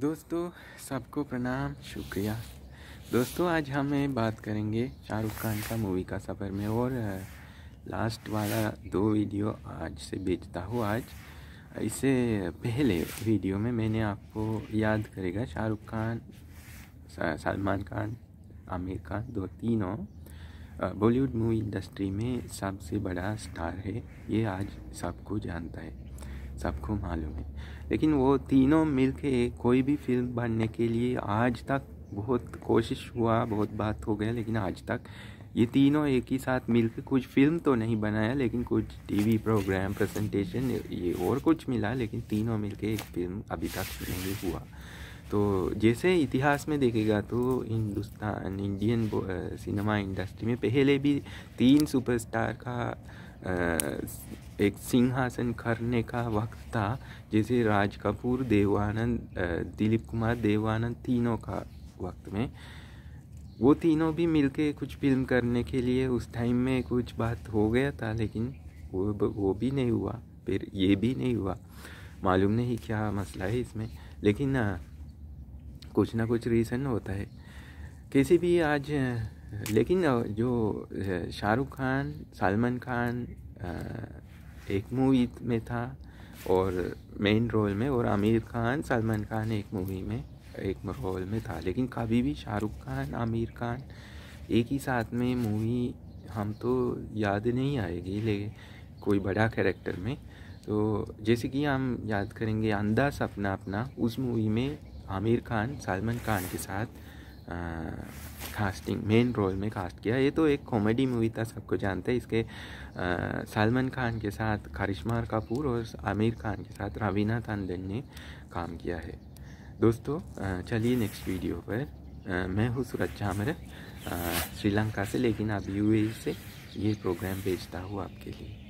दोस्तों सबको प्रणाम शुक्रिया दोस्तों आज हमें बात करेंगे शाहरुख खान का मूवी का सफ़र में और लास्ट वाला दो वीडियो आज से भेजता हूँ आज इससे पहले वीडियो में मैंने आपको याद करेगा शाहरुख खान सलमान खान आमिर खान दो तीनों बॉलीवुड मूवी इंडस्ट्री में सबसे बड़ा स्टार है ये आज सबको जानता है सबको मालूम है लेकिन वो तीनों मिल के कोई भी फिल्म बनने के लिए आज तक बहुत कोशिश हुआ बहुत बात हो गया लेकिन आज तक ये तीनों एक ही साथ मिलकर कुछ फिल्म तो नहीं बनाया लेकिन कुछ टीवी प्रोग्राम प्रेजेंटेशन ये और कुछ मिला लेकिन तीनों मिलकर एक फिल्म अभी तक नहीं हुआ तो जैसे इतिहास में देखेगा तो हिंदुस्तान इंडियन सिनेमा इंडस्ट्री में पहले भी तीन सुपरस्टार का एक सिंहासन करने का वक्त था जैसे राज कपूर देवानंद दिलीप कुमार देवानंद तीनों का वक्त में वो तीनों भी मिलके कुछ फिल्म करने के लिए उस टाइम में कुछ बात हो गया था लेकिन वो वो भी नहीं हुआ फिर ये भी नहीं हुआ मालूम नहीं क्या मसला है इसमें लेकिन कुछ ना कुछ रीज़न होता है कैसे भी आज लेकिन जो शाहरुख खान सलमान खान एक मूवी में था और मेन रोल में और आमिर खान सलमान खान एक मूवी में एक रोल में था लेकिन कभी भी शाहरुख खान आमिर खान एक ही साथ में मूवी हम तो याद नहीं आएगी ले कोई बड़ा कैरेक्टर में तो जैसे कि हम याद करेंगे अंदाज सपना अपना उस मूवी में आमिर खान सलमान खान के साथ कास्टिंग मेन रोल में कास्ट किया ये तो एक कॉमेडी मूवी था सबको जानते हैं इसके सलमान खान के साथ करिश्मा कपूर और आमिर खान के साथ रवीना तंदन ने काम किया है दोस्तों चलिए नेक्स्ट वीडियो पर आ, मैं हूँ सूरज झामर श्रीलंका से लेकिन अब यूएई से ये प्रोग्राम भेजता हूँ आपके लिए